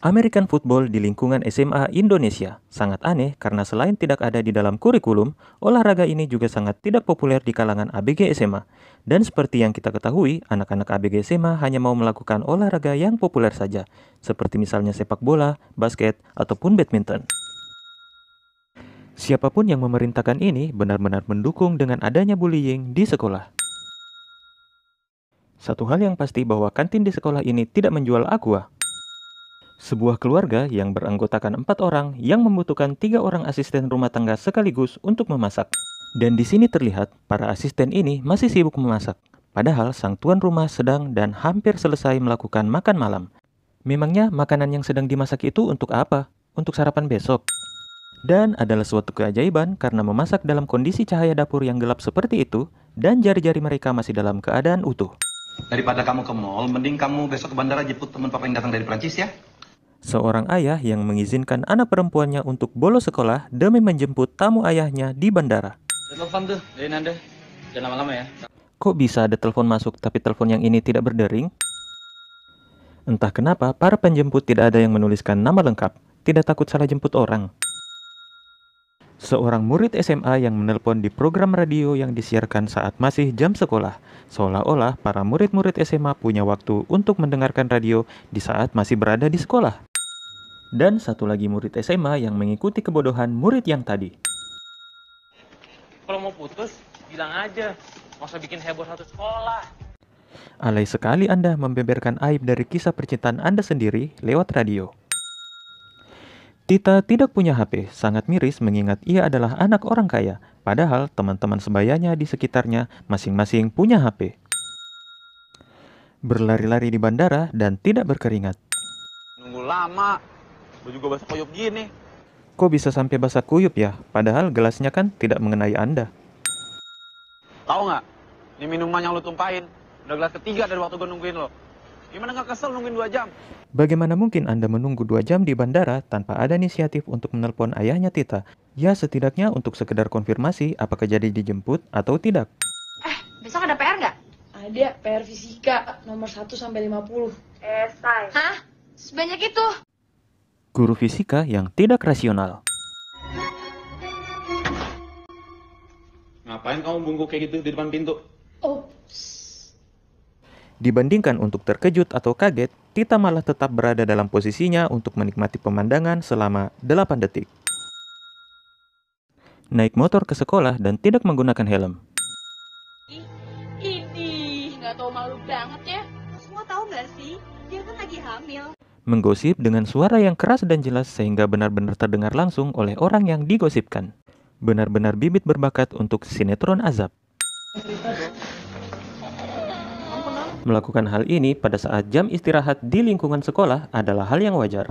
American football di lingkungan SMA Indonesia sangat aneh karena selain tidak ada di dalam kurikulum, olahraga ini juga sangat tidak populer di kalangan ABG SMA. Dan seperti yang kita ketahui, anak-anak ABG SMA hanya mau melakukan olahraga yang populer saja, seperti misalnya sepak bola, basket, ataupun badminton. Siapapun yang memerintahkan ini benar-benar mendukung dengan adanya bullying di sekolah. Satu hal yang pasti bahwa kantin di sekolah ini tidak menjual aqua, sebuah keluarga yang beranggotakan empat orang yang membutuhkan tiga orang asisten rumah tangga sekaligus untuk memasak. Dan di sini terlihat para asisten ini masih sibuk memasak, padahal sang tuan rumah sedang dan hampir selesai melakukan makan malam. Memangnya makanan yang sedang dimasak itu untuk apa? Untuk sarapan besok. Dan adalah suatu keajaiban karena memasak dalam kondisi cahaya dapur yang gelap seperti itu dan jari-jari mereka masih dalam keadaan utuh. Daripada kamu ke mall, mending kamu besok ke bandara jemput teman papa yang datang dari Prancis ya seorang ayah yang mengizinkan anak perempuannya untuk bolos sekolah demi menjemput tamu ayahnya di bandara. Telepon tuh dari Nanda. Jangan lama-lama ya. Kok bisa ada telepon masuk tapi telepon yang ini tidak berdering? Entah kenapa, para penjemput tidak ada yang menuliskan nama lengkap, tidak takut salah jemput orang. Seorang murid SMA yang menelpon di program radio yang disiarkan saat masih jam sekolah, seolah-olah para murid-murid SMA punya waktu untuk mendengarkan radio di saat masih berada di sekolah dan satu lagi murid SMA yang mengikuti kebodohan murid yang tadi. Kalau mau putus, bilang aja. Nggak usah bikin heboh satu sekolah. Alay sekali Anda membeberkan aib dari kisah percintaan Anda sendiri lewat radio. Tita tidak punya HP, sangat miris mengingat ia adalah anak orang kaya, padahal teman-teman sebayanya di sekitarnya masing-masing punya HP. Berlari-lari di bandara dan tidak berkeringat. Nunggu lama, Gue juga basah kuyup gini. Kok bisa sampai basah kuyup ya? Padahal gelasnya kan tidak mengenai Anda. Tahu nggak? Ini minuman yang lo tumpahin. Udah gelas ketiga dari waktu gue nungguin lo. Gimana nggak kesel nungguin dua jam? Bagaimana mungkin Anda menunggu dua jam di bandara tanpa ada inisiatif untuk menelpon ayahnya Tita? Ya setidaknya untuk sekedar konfirmasi apakah jadi dijemput atau tidak. Eh, besok ada PR nggak? Ada, PR Fisika, nomor 1 sampai 50. Esai. Eh, Hah? Sebanyak itu? guru fisika yang tidak rasional. Ngapain kamu bungkuk kayak gitu di depan pintu? Oops. Dibandingkan untuk terkejut atau kaget, Tita malah tetap berada dalam posisinya untuk menikmati pemandangan selama 8 detik. Naik motor ke sekolah dan tidak menggunakan helm. Ini, nggak tahu malu banget ya. Semua tahu nggak sih, dia kan lagi hamil menggosip dengan suara yang keras dan jelas sehingga benar-benar terdengar langsung oleh orang yang digosipkan. Benar-benar bibit berbakat untuk sinetron azab. Melakukan hal ini pada saat jam istirahat di lingkungan sekolah adalah hal yang wajar.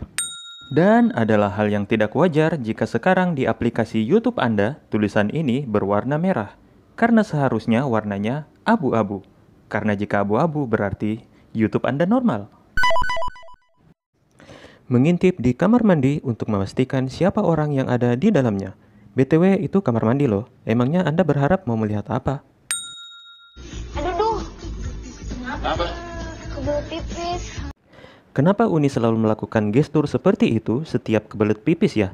Dan adalah hal yang tidak wajar jika sekarang di aplikasi YouTube Anda tulisan ini berwarna merah. Karena seharusnya warnanya abu-abu. Karena jika abu-abu berarti YouTube Anda normal mengintip di kamar mandi untuk memastikan siapa orang yang ada di dalamnya. BTW itu kamar mandi loh, emangnya Anda berharap mau melihat apa? Aduh duh, kenapa? Kebelet pipis. Kenapa Uni selalu melakukan gestur seperti itu setiap kebelet pipis ya?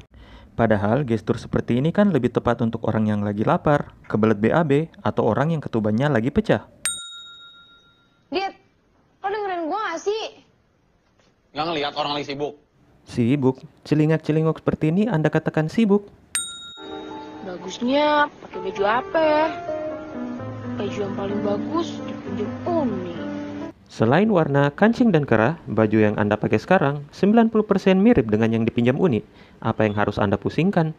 Padahal gestur seperti ini kan lebih tepat untuk orang yang lagi lapar, kebelet BAB, atau orang yang ketubannya lagi pecah. Dit, lo dengerin gue gak sih? Gak ngeliat orang lagi sibuk. Sibuk? celingak celinguk seperti ini Anda katakan sibuk? Bagusnya pakai baju apa ya? Baju yang paling bagus dipinjam Umi. Selain warna kancing dan kerah, baju yang Anda pakai sekarang 90% mirip dengan yang dipinjam Uni. Apa yang harus Anda pusingkan?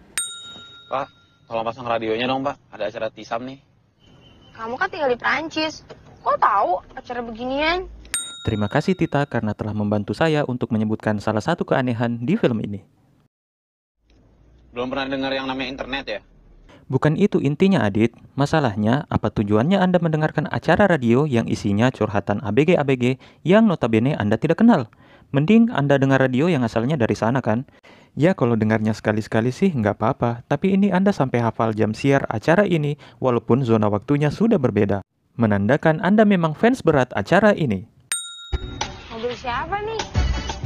Pak, tolong pasang radionya dong, Pak. Ada acara tisam nih. Kamu kan tinggal di Prancis. Kok tahu acara beginian? Terima kasih Tita karena telah membantu saya untuk menyebutkan salah satu keanehan di film ini. Belum pernah dengar yang namanya internet ya? Bukan itu intinya Adit, masalahnya apa tujuannya Anda mendengarkan acara radio yang isinya curhatan ABG-ABG yang notabene Anda tidak kenal? Mending Anda dengar radio yang asalnya dari sana kan? Ya kalau dengarnya sekali-sekali sih nggak apa-apa, tapi ini Anda sampai hafal jam siar acara ini walaupun zona waktunya sudah berbeda. Menandakan Anda memang fans berat acara ini. Mobil siapa nih?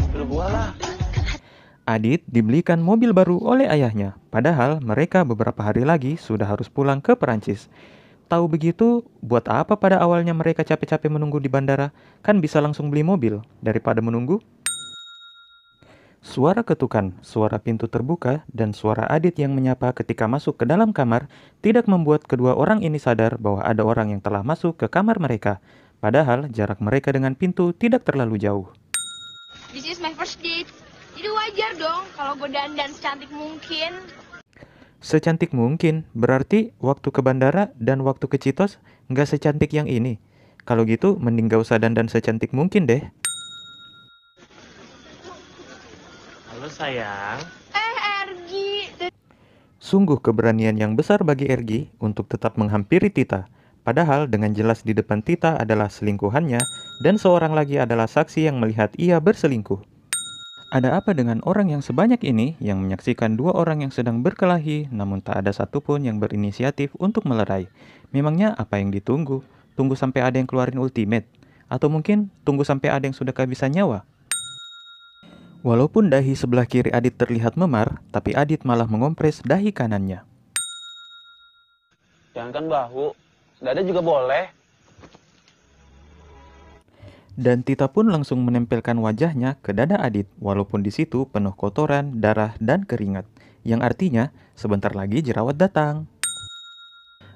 Mobil gua lah. Adit dibelikan mobil baru oleh ayahnya, padahal mereka beberapa hari lagi sudah harus pulang ke Perancis. Tahu begitu, buat apa pada awalnya mereka capek-capek menunggu di bandara? Kan bisa langsung beli mobil daripada menunggu. Suara ketukan, suara pintu terbuka, dan suara Adit yang menyapa ketika masuk ke dalam kamar tidak membuat kedua orang ini sadar bahwa ada orang yang telah masuk ke kamar mereka. Padahal jarak mereka dengan pintu tidak terlalu jauh. This is my first date. Jadi wajar dong kalau gue dandan secantik mungkin. Secantik mungkin, berarti waktu ke bandara dan waktu ke Citos nggak secantik yang ini. Kalau gitu, mending gak usah dandan secantik mungkin deh. Halo sayang. Eh, Ergi. Sungguh keberanian yang besar bagi Ergi untuk tetap menghampiri Tita Padahal dengan jelas di depan Tita adalah selingkuhannya dan seorang lagi adalah saksi yang melihat ia berselingkuh. Ada apa dengan orang yang sebanyak ini yang menyaksikan dua orang yang sedang berkelahi namun tak ada satupun yang berinisiatif untuk melerai? Memangnya apa yang ditunggu? Tunggu sampai ada yang keluarin ultimate? Atau mungkin tunggu sampai ada yang sudah kehabisan nyawa? Walaupun dahi sebelah kiri Adit terlihat memar, tapi Adit malah mengompres dahi kanannya. Jangan kan bahu, dada juga boleh. Dan Tita pun langsung menempelkan wajahnya ke dada Adit, walaupun di situ penuh kotoran, darah, dan keringat. Yang artinya, sebentar lagi jerawat datang.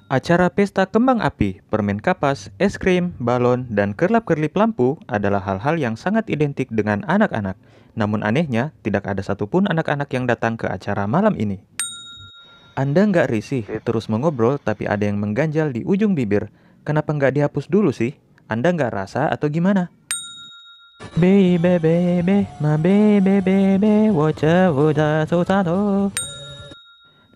Acara pesta kembang api, permen kapas, es krim, balon, dan kerlap-kerlip lampu adalah hal-hal yang sangat identik dengan anak-anak. Namun anehnya, tidak ada satupun anak-anak yang datang ke acara malam ini. Anda nggak risih terus mengobrol tapi ada yang mengganjal di ujung bibir. Kenapa nggak dihapus dulu sih? Anda nggak rasa atau gimana? Baby, baby, my baby, baby,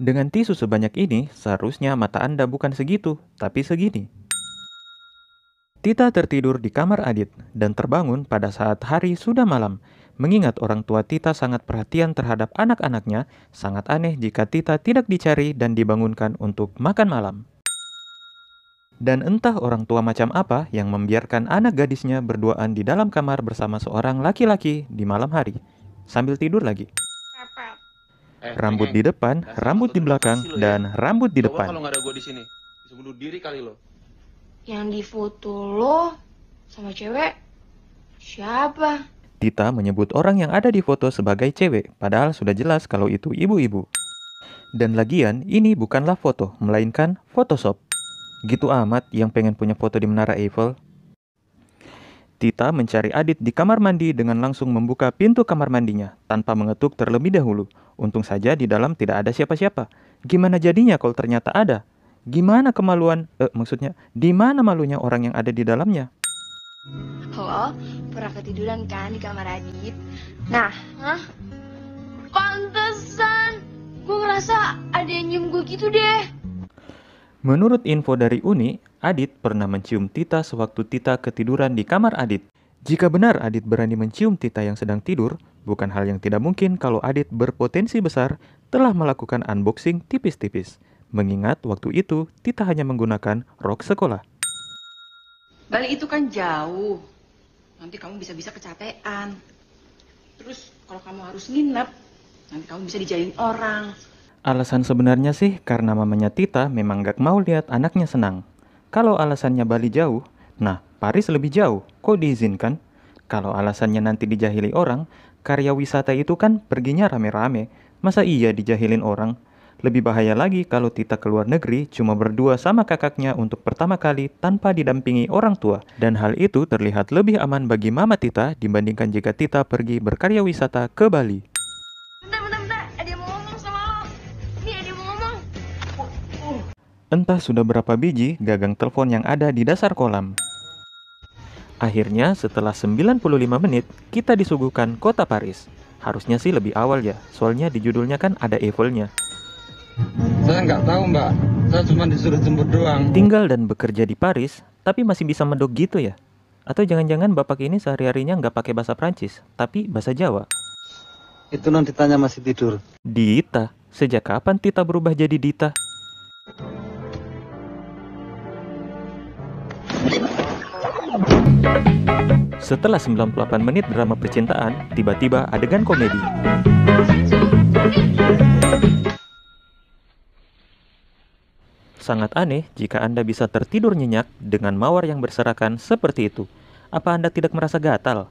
Dengan tisu sebanyak ini, seharusnya mata Anda bukan segitu, tapi segini. Tita tertidur di kamar Adit dan terbangun pada saat hari sudah malam. Mengingat orang tua Tita sangat perhatian terhadap anak-anaknya, sangat aneh jika Tita tidak dicari dan dibangunkan untuk makan malam. Dan entah orang tua macam apa yang membiarkan anak gadisnya berduaan di dalam kamar bersama seorang laki-laki di malam hari, sambil tidur lagi. Eh, rambut eh, di depan, eh, rambut di belakang, ya. dan rambut di depan. Kalau ada gue di sini, bisa bunuh diri kali lo. Yang di lo sama cewek siapa? Tita menyebut orang yang ada di foto sebagai cewek, padahal sudah jelas kalau itu ibu-ibu. Dan lagian, ini bukanlah foto, melainkan Photoshop. Gitu amat yang pengen punya foto di Menara Eiffel. Tita mencari Adit di kamar mandi dengan langsung membuka pintu kamar mandinya, tanpa mengetuk terlebih dahulu. Untung saja di dalam tidak ada siapa-siapa. Gimana jadinya kalau ternyata ada? Gimana kemaluan, eh, maksudnya, di mana malunya orang yang ada di dalamnya? Halo, oh, pernah ketiduran kan di kamar Adit? Nah, hah? Pantesan, gue ngerasa ada yang nyium gue gitu deh. Menurut info dari Uni, Adit pernah mencium Tita sewaktu Tita ketiduran di kamar Adit. Jika benar Adit berani mencium Tita yang sedang tidur, bukan hal yang tidak mungkin kalau Adit berpotensi besar telah melakukan unboxing tipis-tipis. Mengingat waktu itu Tita hanya menggunakan rok sekolah. Bali itu kan jauh. Nanti kamu bisa-bisa kecapean. Terus kalau kamu harus nginep, nanti kamu bisa dijalin orang. Alasan sebenarnya sih karena mamanya Tita memang gak mau lihat anaknya senang. Kalau alasannya Bali jauh, nah Paris lebih jauh, kok diizinkan? Kalau alasannya nanti dijahili orang, karya wisata itu kan perginya rame-rame. Masa iya dijahilin orang? Lebih bahaya lagi kalau Tita keluar negeri cuma berdua sama kakaknya untuk pertama kali tanpa didampingi orang tua. Dan hal itu terlihat lebih aman bagi mama Tita dibandingkan jika Tita pergi berkarya wisata ke Bali. Entah sudah berapa biji gagang telepon yang ada di dasar kolam. Akhirnya setelah 95 menit, kita disuguhkan kota Paris. Harusnya sih lebih awal ya, soalnya di judulnya kan ada evilnya. Saya nggak tahu mbak, saya cuma disuruh jemput doang. Tinggal dan bekerja di Paris, tapi masih bisa medok gitu ya? Atau jangan-jangan bapak ini sehari-harinya nggak pakai bahasa Prancis, tapi bahasa Jawa? Itu non ditanya masih tidur. Dita? Sejak kapan Tita berubah jadi Dita? Setelah 98 menit drama percintaan, tiba-tiba adegan komedi. Sangat aneh jika Anda bisa tertidur nyenyak dengan mawar yang berserakan seperti itu. Apa Anda tidak merasa gatal?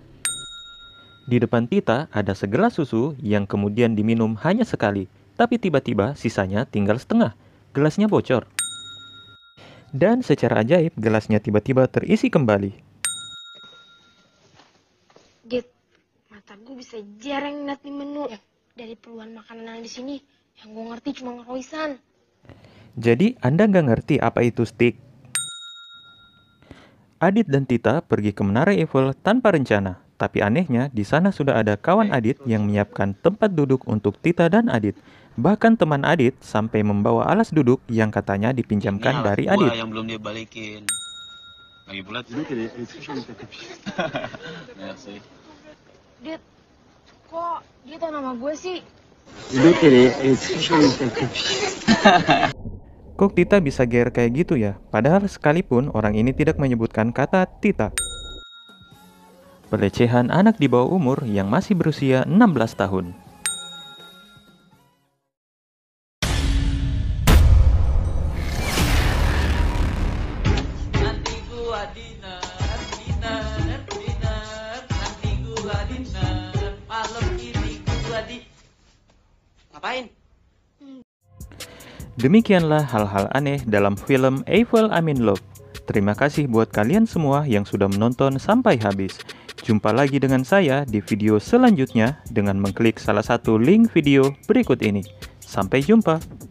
Di depan Tita ada segelas susu yang kemudian diminum hanya sekali, tapi tiba-tiba sisanya tinggal setengah. Gelasnya bocor. Dan secara ajaib, gelasnya tiba-tiba terisi kembali. Git, mata gue bisa jarang ngeliat di menu. Dari puluhan makanan yang di sini, yang gue ngerti cuma ngeroisan. Jadi Anda nggak ngerti apa itu stick? Adit dan Tita pergi ke Menara Eiffel tanpa rencana. Tapi anehnya, di sana sudah ada kawan Adit yang menyiapkan tempat duduk untuk Tita dan Adit. Bahkan teman Adit sampai membawa alas duduk yang katanya dipinjamkan Ini dari Adit. yang belum dia Lagi pula ya, iya Dit, kok dia tau nama gue sih? Kok Tita bisa ger kayak gitu ya? Padahal sekalipun orang ini tidak menyebutkan kata Tita. Pelecehan anak di bawah umur yang masih berusia 16 tahun. Ngapain? Demikianlah hal-hal aneh dalam film Evil Amin Love. Terima kasih buat kalian semua yang sudah menonton sampai habis. Jumpa lagi dengan saya di video selanjutnya dengan mengklik salah satu link video berikut ini. Sampai jumpa.